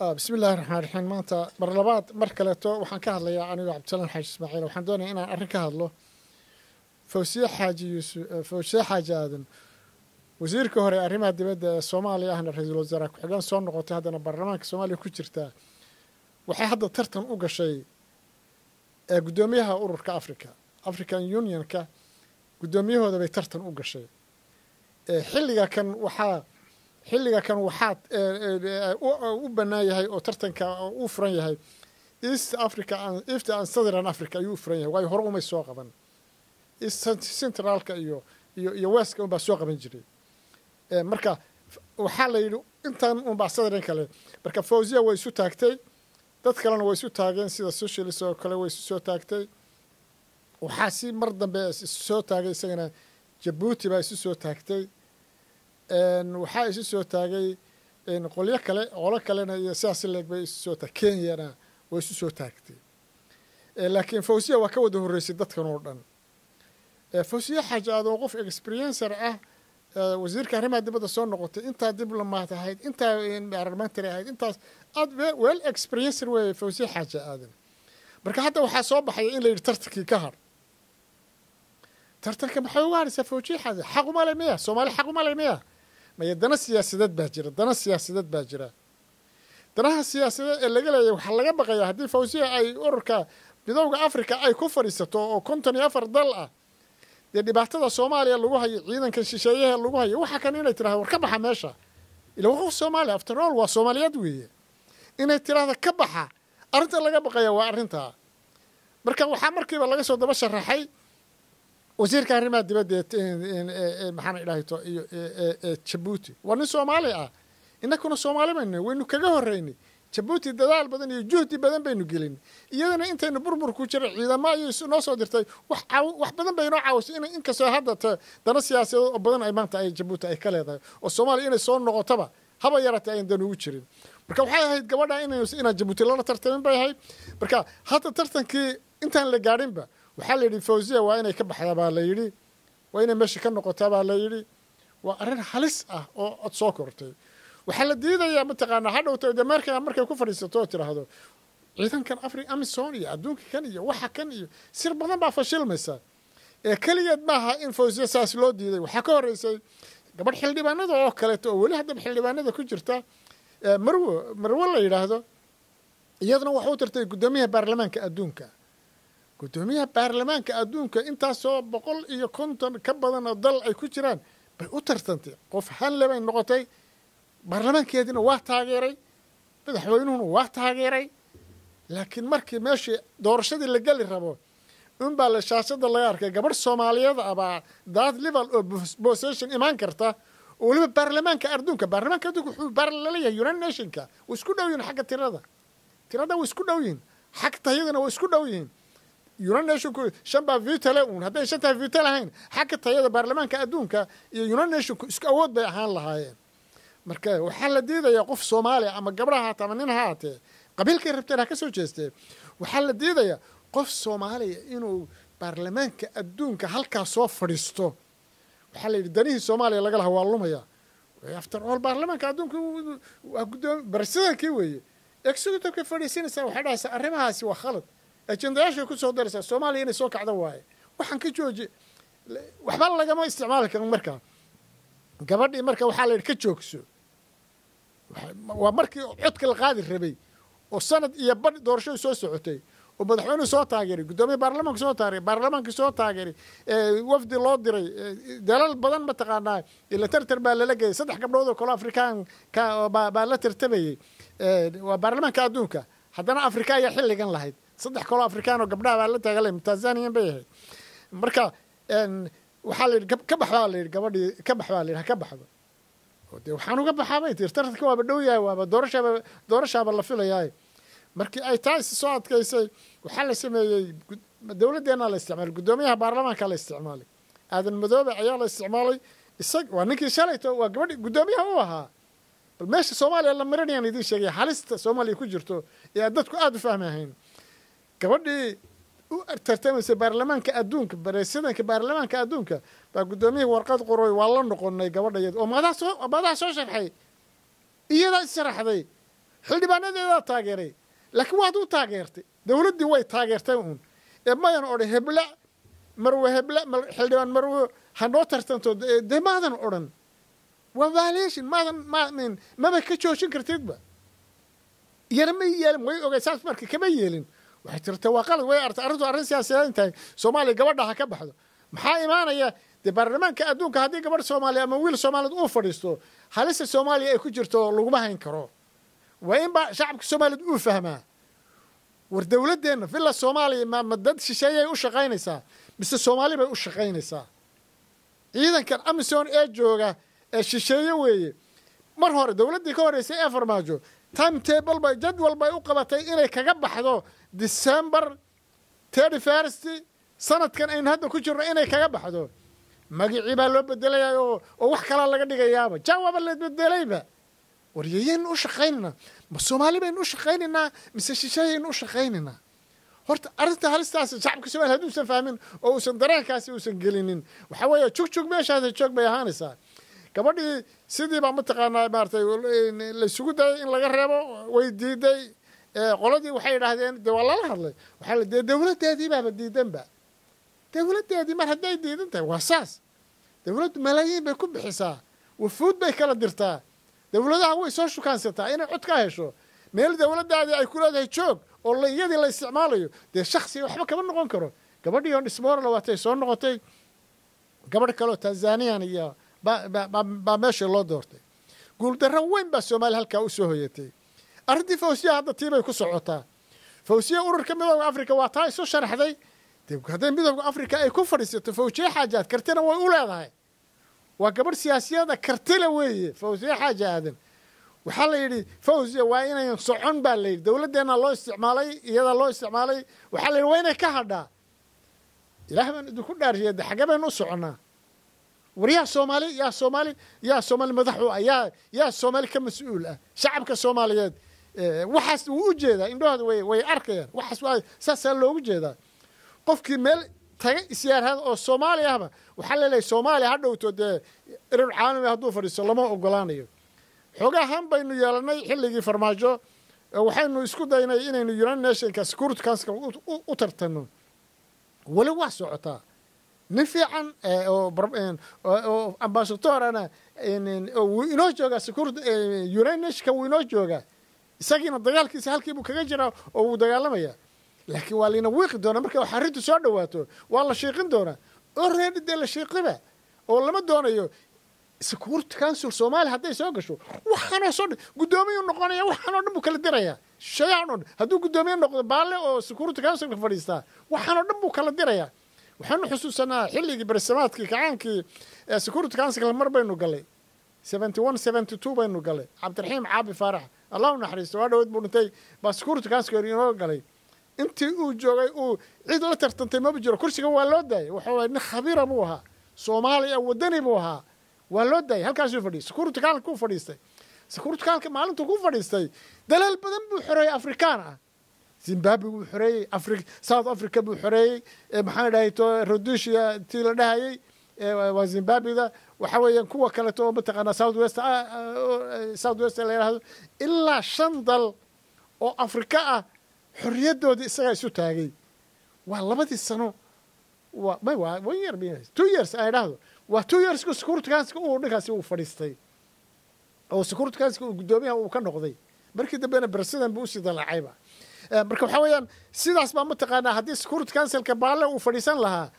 Ah, bismi illahi raxmaan raxiim maanta mar labaad mar kaleeto waxaan ka hadlayaa anigoo cabdisalaan xaaji ismaaciil waxaan doonayaa inaan arrin ka hadlo fawsiye xaaji yuusuf eh, xaaji aadan wasiirka hore arrimaha dibadda ee soomaaliya ahna ra-iisul wasaare ku-xigeen soo noqotay haddana baarlamaanka soomaaliya ku jirtaa waxay hadda tartan u gashay ee eh, guddoomiyaha ururka africa african unionka guddoomiyahooda bay tartan u gashay ee eh, xilliga kan waxaa xilliga kan waxaad eh, eh, eh, u bannaan yahay oo tartanka u furan yahay east africa eft and southern africa ayuu u furan yahay waayo hore umay soo qaban centraalka iyo iyo iyo weska unbaa soo qaban jiray marka waxaa la yidhi intaan unbaa southern kale marka fawziya way isu taagtay dad kalena way isu taageen sida socialist oo kale way isu soo taagtay waxaa si mar dambe isu soo taagay isagana jabuuti baa isu soo taagtay waxaa isu soo taagay qolyo kale qolo kalena iyo sidaas leeg bay isu soo taag kenyana way isu soo taagtay laakiin fawsiya waa ka wada horreysay dadkan oo dhan fawsiya xaaji aadan qof experiencer ah wasiirka arrimaha dibadda soo noqotay intaa diblomat ahayd intaa parliamentary ahayd intaas aad weel experiencer weeye fawsiya xaaji aadan marka hadda waxaa soo baxaya in la yidhi tartankii ka har tartanka maxay uga haraysaa fawsiya xaaji miya soomaali xaquma le maya dana siyaasadeed baa jira dana siyaasadeed baa jira danaha siyaasadeed ee laga leeyahy waxaa laga baqayaa haddii fawsiya ay ururka midowda africa ay ku fadhiisato oo konton iyo afar dal ah dee dhibaatada soomaaliya lagu hayo ciidankan shisheeyaha lagu hayo waxaa kan inay tirahdo war ka baxa meesha ila wa qof soomaaliya afternool waa soomaaliyeed weeye inay tiraahdo ka baxa arrinta laga baqaya waa arrintaa marka waxaa markiiba laga soo daba sharaxay wasiirka arrimaha dibadda maxaana jabuuti waa nin soomaali ah innakuna soomaali bayna waynu kaga horeynay jabuuti dadaal badan iyo juhdi badan baynu gelinay iyadana intaynu burbur ku ciidamo ayay noo soo dirtay wax badan bay noo caawisay ina inkastoo hadda dana siyaasadeed oo badan ay maanta ay jabuuti ay ka leedahay oo soomaaliya inay soo noqotaba haba yaratay ayan ugu jirin marka waxay ahayd gabadha inaan jabuuti lala tartamin bay ahayd marka hadda tartankii intaan la gaadhinba waxaa la yidhi fawziya waa inay ka baxdaa baa la yidhi waa inay meesha ka noqotaa baa la yidhi waa arrin halis ah oo od soo kortay waxaa la diidayaa mataqaanaa hadhowta dameerka markay ku fadhiisato oo tidhaahdo ciidankan afri amison iyo adduunka kan iyo waxa kan iyo sir badan baa fashilmaysa ee keligeed maaha in fawziya saas loo diiday waxaa ka horreysay gabadh xildhibaanada oo kaleeto oo weli haddaba xildhibaanada ku jirta marwo marwo la yidhaahdo iyadana waxu tirtay guddoomiyaha baarlamaanka adduunka guddoomiyaha baarlamaanka adduunka intaasoo boqol iyo konton ka badanoo dal ay ku jiraan bay u tartantay qof hanle bay noqotay baarlamaankeediina waa taageeray madaxweynuhuna waa taageeray laakiin markii meeshii doorashadii la geli rabo unbaa la shaashada laga arkay gabadh soomaaliyeed abaa daad leval oo bosation imaan karta oo weliba baarlamaanka adduunka baarlamaanka adduunka wuxuu baar united nationka way isku dhow yihin xagga tirada tirada way isku dhow yihin xag tayadana way isku dhow yihin unanation shanbaa vitale uun hadday xagga tayada baarlamaanka adduunka iyo unanation isku awood bay ahaan lahaayeen marka waxaa la diidayaa qof soomaaliya ama gabdha haatee ama nin haatee qabiilkay rabteen ha ka soo jeestee waxaa la diidayaa qof soomaaliya inuu baarlamaanka adduunka halkaa soo fadhiisto waxaa layidhi danihii soomaaliya laga laha waa lumaya after all baarlamaanka adduunka waa gudoom barsidankii weeye executivekay fadhiisinaysaa waxay dhahaysaa arrimahaasi waa khalad ajendayaashay ku soo daraysaa soomaaliya inay soo kacda waaye waxaan ka jooji waxba lagama isticmaali karin markaa gabadhii marka waxaa la yidhi ka joogso waa markii codka la qaadi rabay oo sanad iyo badh doorashadu soo socotay oo madaxweynuhu soo taageeray guddoomiye baarlamaanka soo taageeray baarlamaankii soo taageeray wafdi loo diray dalal badan mataqaanaa ila tartar baa lala geeyay saddex gabdhood oo kalo afrikaanka baa la tartamayey waa baarlamaanka adduunka haddana afrika ayaa xilligan lahayd saddex kaloo afrikaanoo gabdhaha baa la taagan lahay tanzaniyan bay ahayd marka waxaa la yidhi ka bax baa la gabadhii ka bax baa la ha ka baxdo dee waxaan uga baxaa bay tir tartanka waaba dhow yahay waaba doorashaaba doorashaaba la filayaaye markii ay taasi soo adkaysay waxaa la sameeyey dowladdeenna la isticmaalay guddoomiyaha baarlamaanka la isticmaalay aadan madoobe ayaa la isticmaalay isag waa ninkii shalayto waa gabadhi guddoomiyaha u ahaa bal meesha soomaaliya la marinayaan idiin sheegaya halista soomaaliya ku jirto ee aad dadku aada u fahmahayn gabadhii u tartamaysa baarlamaanka adduunka baresidanka baarlamaanka adduunka baa guddoomiyihii warqad qoroy waa la noqonay gabadha iyada oo madaasoo madaha soo sharxay iyadaa issharaxday xildhibaanadeedaa taageeray laakiin waad u taageertay dowladdii way taageertay uun ee mayan odhan hebla marwe hebla xildhibaan marwe ha noo tartanto dee maadan odhan waa vaalation maadan maamin maba ka joojin kartidba iyana ma yeelin way ogay saas marka kama yeelin waxay jirta waa qalad way arta arrintu arrin siyaasadeed tahay soomaaliya gabadha ha ka baxdo maxaa imaanaya dee baarlamaanka adduunka haddii gabadh soomaaliya ama wiil soomaaliyed uu fadhiisto halista soomaaliya ay ku jirto laguma hayn karo waa inba shacabka soomaaliyed uu fahmaa war dowladdeenna villa soomaaliya ma dad shisheeyay u shaqaynaysaa mise soomaali bay u shaqaynaysaa ciidankan amisom ee jooga ee shisheeye weeye mar hore dowladdii ka horreysay ee farmaajo timetable bay jadwal bay u qabatay inay kaga baxdo december thirty first sanadkan aynu hadda ku jirno inay kaga baxdo magicii baa loo bedelayaa oo oo wax kalaa laga dhigayaaba jawaba la bedelayba war u shaqaynaynaa ma soomaali baynu u shaqaynaynaa mise shishayaynu u shaqaynaynaa horta arrinta halistaas shacabka soomaaliya hadduusan fahmin oo uusan dareenkaasi uusan gelinin waxaa weeye jugjug meeshaasa joog bay ahaanaysaa gabadhii sidii baa mataqaanaa maaratay laysugu dayay in laga reebo way diiday eh, qoladii waxay idhaahdeen de waa lala hadlay waxaa de dawladdeedii baaba diidanba dawladdeedii mar hadday diidan tahay waa saas dawladdu malaayiin bay ku bixisaa wafuud bay kala dirtaa dawladaha way soo shukaansataa inay cod ka hesho meel dawladdaadii ay ku leedahay joog oo iyadii la isticmaalayo dee shaksiga waxba kama noqon karo gabadhii oo dhismoorala waatay soo noqotay gabadh kaleoo tanzaniyan iyo baa meesha loo doortay guuldarro weyn baa soomaaliya halkaa u soo hoyatay arintii fawsiya hadda tiibay ku socotaa fawsiya ururka midooda africa waa e taa isu sharaxday de hadday midooda africa ay ku fadhiisato fawsiye xaaji kartina way u e leedahay waa gabadh siyaasiyada kartila weeye fawsiye xaaji aadan waxaa la yidhi fawsiya waa inayn socon baa la yidhi dowladdeenna loo isticmaalay iyadaa loo isticmaalay waxaa la yidhi waa inay ka hadhaa ilaah baan idinku dhaariyee de baynu u e soconnaa war yaa soomaali yaa soomaali yaa soomaali madaxu ah yaa yaa soomaali ka mas-uul ah shacabka soomaaliyeed eh, waxaas wuu u jeedaa indhahooda way way arkayaan waxaas saasaa loogu jeedaa qofkii meel taga isyaarhada oo soomaali ahba waxaa leelahay soomaaliya ha dhowto dee erol caalami hadduu fadhiisto lama ogolaanayo xoogahan baynu yeelanay xilligii farmaajo eh, waxaynu isku daynay inaynu united nationka security councilka u tartanno weli waa socotaa nin fiican eh, oo eh, ambasadoorana inoo joogaa eh, uranishka wuu inoo joogaa isagiina dagaalkiisa halkiibuu kaga jiraa oo wuu dagaalamaya laakiin waa layna wiiqi doonaa marka xarrintu soo dhawaato waa la shiiqin doonaa already dee la shiiqiba oo lama doonayo security council soomaaliya hadday soo gasho waxaanoo soo guddoomiyu noqonaya waxaanoo dhan buu kala dirayaa shayaan oo dhan hadduu guddoomiye noqdo baalle oo security councilka fadhiistaa waxaanoo dhan buu kala dirayaa waxaanu xusuusanaa xilligii barisamaadkii kacaankii security councilka mar baynu galay seventy baynu galay cabdiraxiim caabi faarax allahu u naxariisto waa dhaweed buu dhintay baa security councilka inoo galay intii uu joogay uu cid la tartantay maba jiro kursiga waa loo daayay waxa waay nin khabiira buu ahaa soomaaliya wadani buu ahaa waa loo daayay halkaasuu fadhiistay security councilka uu fadhiistay security councilka maalintuu ku fadhiistay dalaal badan buu xoreeyay afrikaan ah zimbabwe buu xoreeyey afri south africa buu xoreeyey maxaan dhahay to rhodesia tii la dhahayey waa zimbabweda waxa weeyaan kuwa kaleto oo mataqaanaa south west ah, ah, eh, south west la yidhahdo ilaa shan dal oo afrika ah xoriyadoodii isagaa isu taagay waa labadii sano wa may waa one year b two years aan idhahdo waa two years security councilka uu dhankaasi uu fadhiistay oo security councilka uu guddoomiyaha uu ka noqday markii dambena president buu usii dalaacayba Eh, marka waxaa weeyaan sidaas baa mataqaanaa haddii security counsilka baalle uu fadhiisan lahaa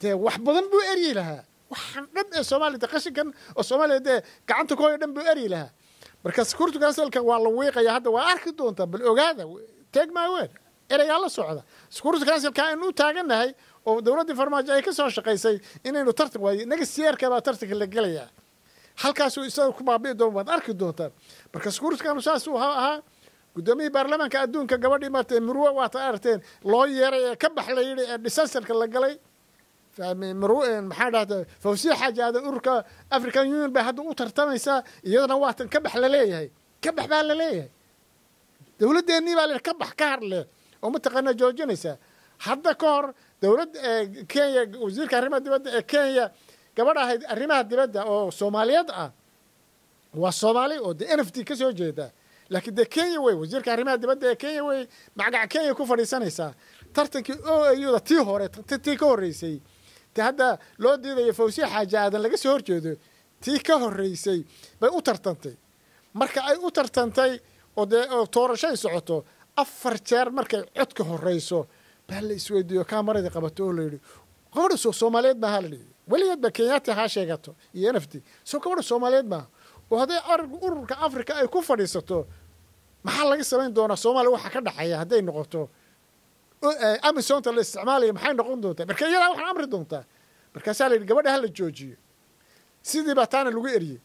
dee wax badan buu eryi lahaa waxaan dhan ee soomaaliya de qashinkan oo soomaaliya dee gacanta ku dhan buu eryi lahaa marka security counsilka waa la wiiqaya hadda waa arki doontaa bal ogaada teeg maaweer ereygaa la socda security counsilka aynu u taagannahay oo dowladdii farmaajo ay ka shaqaysay inaynu tartan waayo inaga siyaarka baa tartanka la gelayaa halkaasuu isaga ku baabi'i doon waad arki doontaan marka security counsil saasuu ahaa guddoomihii baarlamaanka adduunka gabadhii maartay murwe waata aragteen loo yeeray ee ka bax la yidhi ee disasterka la galay maxaa dhahda fawsiya aadan ururka african union bay hadda u tartamaysaa iyadana waatan ka bax laleeyahay ka bax baa laleeyahay dowladdeennii baa layidhi ka bax ka hadle oo mataqaanaa joojinaysaa hadda ka hor dowlad kenya wasiirka arrimaha dibadda ee kenya gabadh ahayd arrimaha dibadda oo soomaaliyeed ah waa soomaali oo de n f t ka soo jeeda laakiin dee kenya wey wasiirka arrimaha dibadda ee kenya wey magaca kenya ku fadhiisanaysaa tartankii o ayuda tii hore tii ka horreysay de hadda loo diidayo fawsiya xaaji aadan laga soo horjeedo tii ka horreysay bay u tartantay marka ay u tartantay oo dee oo toorashay socoto afar jeer markay codka horeyso baa la isweydiiyo kaamaradi qabato oo layidhi gabadha soo soomaaliyeed maaha la dhihi weligeed ba kenyaati haa sheegato iyo nafti soo gabadha soomaaliyeed maaha oo hadday ururka africa ay ku fadhiisato maxaa laga samayn doonaa soomaaliya waxa ka dhexeeya hadday noqoto eh, amisonta la isticmaalaya maxay noqon doontaa marka iyadaa waxaan amri doontaa markaasaa la yidhi gabadha hala joojiyo sidii baa taana lagu eriyey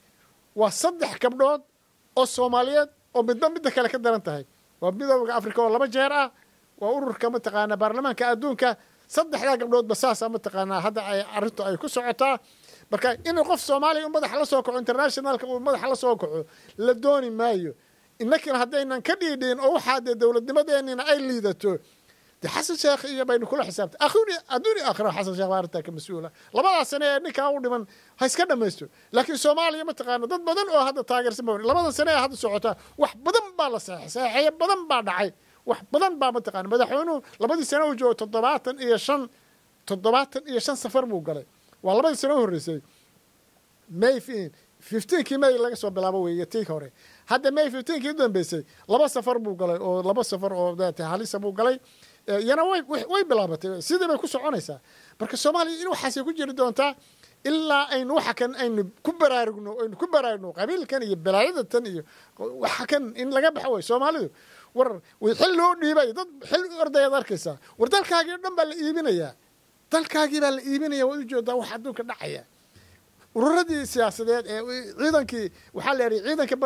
waa saddex gabdhood oo soomaaliyeed oo midba midda kale ka daran tahay waa midooda africa oo laba jeer ah waa ururka mataqaanaa baarlamaanka adduunka saddexdaa gabdhoodba saasa mataqaanaa hadda ay arintu ay ku socotaa marka in qof soomaaliya u madaxa la soo kaco internationalka uu madaxa la soo kaco la dooni maayo innakiina haddaynan ka dhiidhiin oo waxaa dee dowladnimadeennina ay liidato de xasan sheekh iyo baynu kula xisaabta akhuni adduuni aakhira xasan sheekh baa arrintaa ka mas-uula labadaas sane ee ninkaa u dhiman ha iska dhamaysto laakiin soomaaliya mataqaana dad badan oo hadda taageersan ba labadan sane ee hadda socotaa wax badan baa la saxeexeeye badan baa dhacay wax badan baa mataqana madaxweynuhu labadii sano uu joogo toddobaatan iyo shan toddobaatan iyo shan safar buu galay waa labadii sano u horreysay may fiftiinkii may laga soo bilaabo weeye tii hore hadda may fiftiinkii u dambeysay laba safar buu galay oo laba safar oo halisa buu galay iyana way way bilaabatay sidii bay ku soconaysaa marka soomaaliya in waxaasay ku jiri doontaa ilaa aynu waxa kan aynu ku baraarugno aynu ku baraarugno qabiilkan iyo balaayadatan iyo waxa kan in laga baxo way soomaalidu war xil loo dhiibay dad xil ordayaad arkaysaa war dalkaagii o dhan baa la iibinayaa dalkaagii baa la iibinaya waad u jeedaa wax adduunka dhacaya ururadii siyaasadeed ee ciidankii waxaa la yidhi ciidanka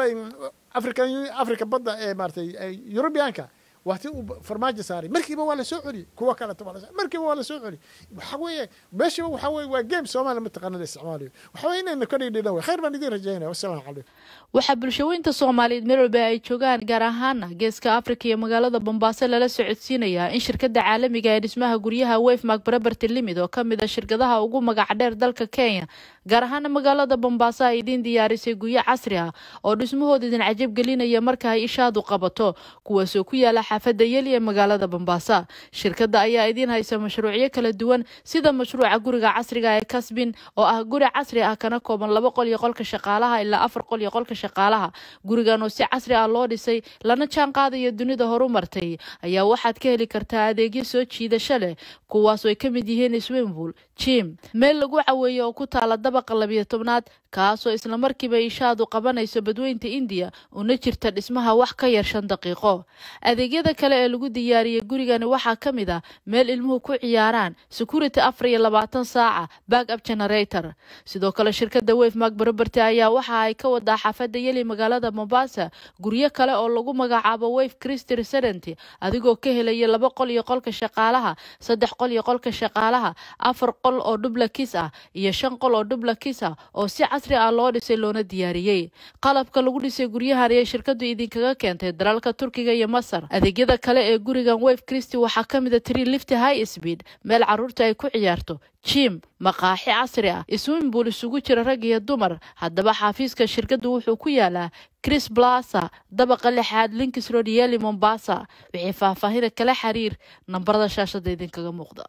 africa africa badda ee maaratay yurubiyaanka waati uu farmaajo saaray markiiba waa lasoo soo celiyey kuwa kaleta markiiba waa la soo celiyey waxa weeye meeshiiba waxa weye waa game soomaaliya mataqaana la isticmaalayo waxa weye inaynu ka dhigdhidhan wey khayr baan idiin rajaynaya wasalaamu calaykum waxaa bulshaweynta soomaaliyeed meel walba ay joogaan gaar ahaana geeska africa iyo magaalada bombaase lala socodsiinayaa in shirkadda caalamiga ee dhismaha guryaha wefmark barabarti limid oo ka mid a shirkadaha ugu magac dalka kenya gaar ahaana magaalada bombaasa ay idiin diyaarisay guryo casri ah oo dhismahooda idin cajab gelinaya marka ay ishaadu qabato kuwaasoo ku yaala xaafadda yeli ee magaalada bombaasa shirkadda ayaa idiin haysa mashruucyo kala duwan sida mashruuca guriga casriga ah ee kasbin oo ah guri casri ah kana kooban laba qol iyo qolka shaqaalaha ilaa afar qol iyo qolka shaqaalaha gurigan oo si casri ah loo dhisay lana jaan dunida horumartay ayaa waxaad ka heli kartaa adeegyo soo jiidasho leh kuwaasoo ay ka mid yihiin swimbull jim meel lagu caweeyo oo ku taala daba todobaqa labiyo tobnaad kaasoo islamarkiiba markiiba ishaadu qabanayso badweynta indiya una jirta dhismaha wax ka yar shan daqiiqo adeegyada kale ee lagu diyaariyey gurigani waxaa ka mid ah meel ilmuhu ku ciyaaraan security afar iyo labaatan saaca back up generator sidoo kale shirkadda wefmark baroberty ayaa waxa ay ka wadaa xaafadda yeli magaalada mombasa guryo kale oo lagu magacaabo wef christi resident adigoo ka helaya laba qol iyo qolka shaqaalaha saddex qol iyo qolka shaqaalaha afar qol oo dhubla kis ah iyo shan qol oo dhubla kis ah oo si casri ah loo dhisay loona diyaariyey qalabka lagu dhisay guryahan ayay shirkadu idinkaga keentay dalalka turkiga iyo masar adeegyada kale ee gurigan weve christy waxaa ka mida ah tri lifty high speed meel carruurta ay ku ciyaarto jim maqaaxi casri ah iswimbul isugu jira rag iyo dumar haddaba xaafiiska shirkaddu wuxuu ku yaalaa chris blasa dabaqa lixaad linkisrodiyeli mombasa wixii faahfaahina kala xiriir nambarada shaashada idinkaga muuqda